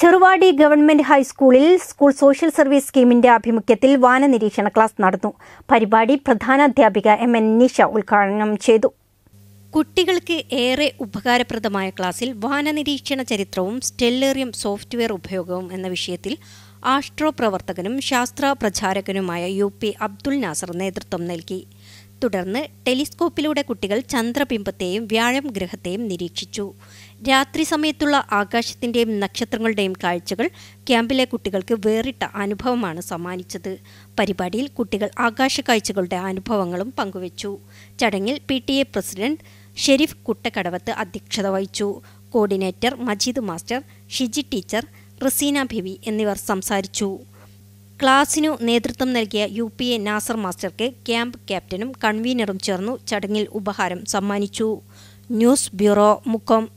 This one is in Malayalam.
ചെറുവാടി ഗവൺമെന്റ് ഹൈസ്കൂളിൽ സ്കൂൾ സോഷ്യൽ സർവീസ് സ്കീമിന്റെ ആഭിമുഖ്യത്തിൽ നിരീക്ഷണ ക്ലാസ് നടന്നു പരിപാടി അധ്യാപിക എം എൻ നിഷ ഉദ്ഘാടനം ചെയ്തു കുട്ടികൾക്ക് ഏറെ ഉപകാരപ്രദമായ ക്ലാസ്സിൽ നിരീക്ഷണ ചരിത്രവും സ്റ്റെല്ലേറിയം സോഫ്റ്റ്വെയർ ഉപയോഗവും എന്ന വിഷയത്തിൽ ആസ്ട്രോ പ്രവർത്തകനും ശാസ്ത്ര പ്രചാരകനുമായ യു പി അബ്ദുൽ നാസർ നേതൃത്വം നൽകി തുടർന്ന് ടെലിസ്കോപ്പിലൂടെ കുട്ടികൾ ചന്ദ്രബിംബത്തെയും വ്യാഴം ഗ്രഹത്തെയും നിരീക്ഷിച്ചു രാത്രി സമയത്തുള്ള ആകാശത്തിൻ്റെയും നക്ഷത്രങ്ങളുടെയും കാഴ്ചകൾ ക്യാമ്പിലെ കുട്ടികൾക്ക് വേറിട്ട അനുഭവമാണ് സമ്മാനിച്ചത് പരിപാടിയിൽ കുട്ടികൾ ആകാശ കാഴ്ചകളുടെ അനുഭവങ്ങളും പങ്കുവച്ചു ചടങ്ങിൽ പി പ്രസിഡന്റ് ഷെരീഫ് കുട്ടക്കടവത്ത് അധ്യക്ഷത വഹിച്ചു coordinator Majeed master Shiji teacher Raseena Bivi എന്നിവർ സംസാരിച്ചു ക്ലാസിനു നേതൃത്വം നൽകിയ യു പി എ നാസർ മാസ്റ്റർക്ക് ക്യാമ്പ് ക്യാപ്റ്റനും കൺവീനറും ചേർന്നു ചടങ്ങിൽ ഉപഹാരം സമ്മാനിച്ചു ന്യൂസ് ബ്യൂറോ മുക്കം